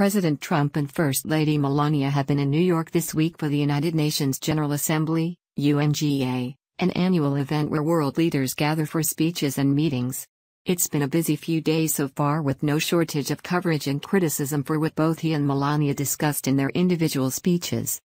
President Trump and First Lady Melania have been in New York this week for the United Nations General Assembly, UNGA, an annual event where world leaders gather for speeches and meetings. It's been a busy few days so far with no shortage of coverage and criticism for what both he and Melania discussed in their individual speeches.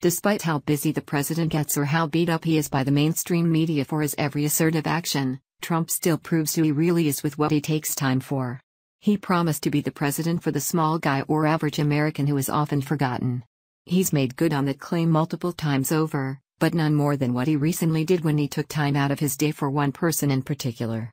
Despite how busy the president gets or how beat up he is by the mainstream media for his every assertive action, Trump still proves who he really is with what he takes time for. He promised to be the president for the small guy or average American who is often forgotten. He's made good on that claim multiple times over, but none more than what he recently did when he took time out of his day for one person in particular.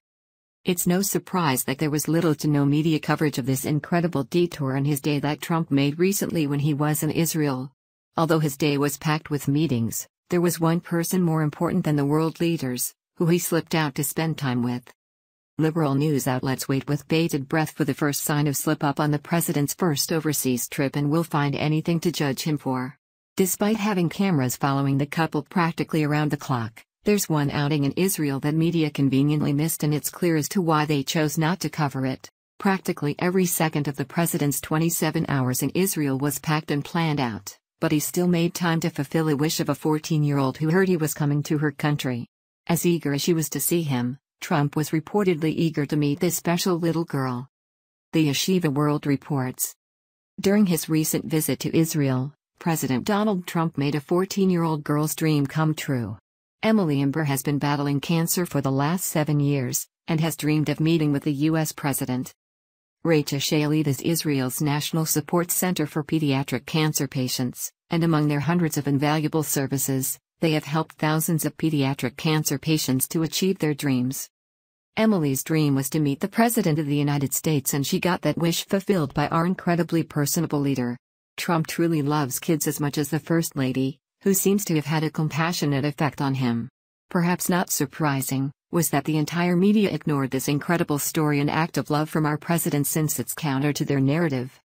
It's no surprise that there was little to no media coverage of this incredible detour in his day that Trump made recently when he was in Israel. Although his day was packed with meetings, there was one person more important than the world leaders, who he slipped out to spend time with. Liberal news outlets wait with bated breath for the first sign of slip up on the president's first overseas trip and will find anything to judge him for. Despite having cameras following the couple practically around the clock, there's one outing in Israel that media conveniently missed and it's clear as to why they chose not to cover it. Practically every second of the president's 27 hours in Israel was packed and planned out, but he still made time to fulfill a wish of a 14 year old who heard he was coming to her country. As eager as she was to see him, Trump was reportedly eager to meet this special little girl. The Yeshiva World reports. During his recent visit to Israel, President Donald Trump made a 14 year old girl's dream come true. Emily Imber has been battling cancer for the last seven years and has dreamed of meeting with the U.S. President. Rachel Shalit is Israel's National Support Center for Pediatric Cancer Patients, and among their hundreds of invaluable services, they have helped thousands of pediatric cancer patients to achieve their dreams. Emily's dream was to meet the President of the United States and she got that wish fulfilled by our incredibly personable leader. Trump truly loves kids as much as the First Lady, who seems to have had a compassionate effect on him. Perhaps not surprising, was that the entire media ignored this incredible story and act of love from our president since it's counter to their narrative.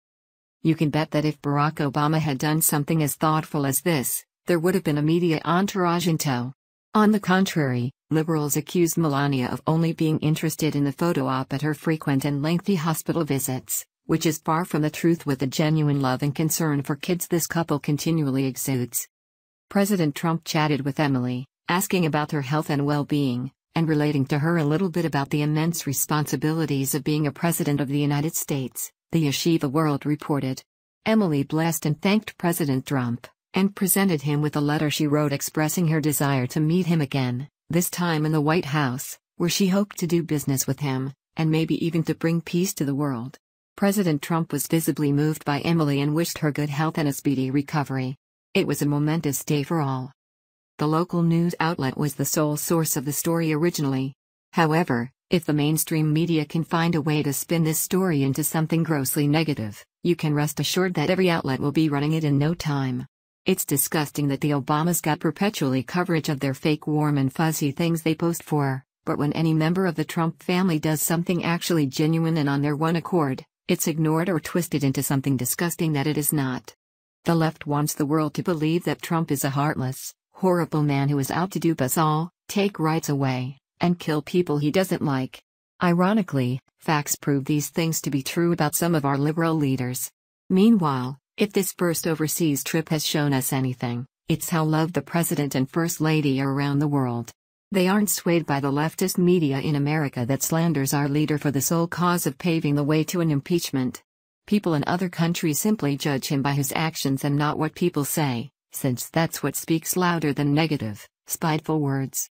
You can bet that if Barack Obama had done something as thoughtful as this, there would have been a media entourage in tow. On the contrary, Liberals accused Melania of only being interested in the photo op at her frequent and lengthy hospital visits, which is far from the truth with the genuine love and concern for kids this couple continually exudes. President Trump chatted with Emily, asking about her health and well-being, and relating to her a little bit about the immense responsibilities of being a president of the United States, the Yeshiva World reported. Emily blessed and thanked President Trump, and presented him with a letter she wrote expressing her desire to meet him again this time in the White House, where she hoped to do business with him, and maybe even to bring peace to the world. President Trump was visibly moved by Emily and wished her good health and a speedy recovery. It was a momentous day for all. The local news outlet was the sole source of the story originally. However, if the mainstream media can find a way to spin this story into something grossly negative, you can rest assured that every outlet will be running it in no time. It's disgusting that the Obamas got perpetually coverage of their fake warm and fuzzy things they post for, but when any member of the Trump family does something actually genuine and on their one accord, it's ignored or twisted into something disgusting that it is not. The left wants the world to believe that Trump is a heartless, horrible man who is out to dupe us all, take rights away, and kill people he doesn't like. Ironically, facts prove these things to be true about some of our liberal leaders. Meanwhile, if this first overseas trip has shown us anything, it's how loved the President and First Lady are around the world. They aren't swayed by the leftist media in America that slanders our leader for the sole cause of paving the way to an impeachment. People in other countries simply judge him by his actions and not what people say, since that's what speaks louder than negative, spiteful words.